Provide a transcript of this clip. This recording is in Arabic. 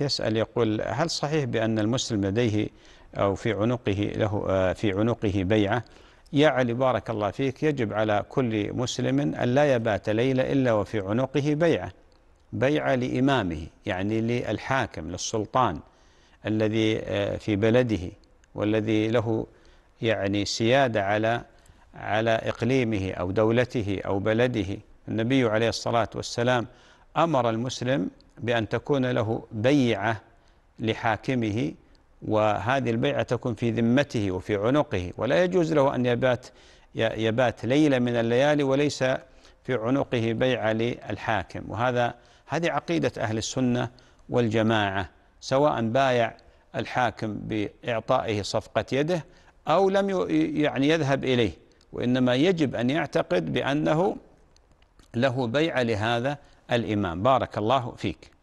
يسأل يقول هل صحيح بأن المسلم لديه أو في عنقه له آه، في عنقه بيعة يا علي بارك الله فيك يجب على كل مسلم أن لا يبات ليلة إلا وفي عنقه بيعة بيعة لإمامه يعني للحاكم للسلطان الذي آه، في بلده والذي له يعني سيادة على على إقليمه أو دولته أو بلده النبي عليه الصلاة والسلام امر المسلم بان تكون له بيعه لحاكمه وهذه البيعه تكون في ذمته وفي عنقه ولا يجوز له ان يبات يبات ليله من الليالي وليس في عنقه بيعه للحاكم وهذا هذه عقيده اهل السنه والجماعه سواء بايع الحاكم باعطائه صفقه يده او لم يعني يذهب اليه وانما يجب ان يعتقد بانه له بيعة لهذا الإمام بارك الله فيك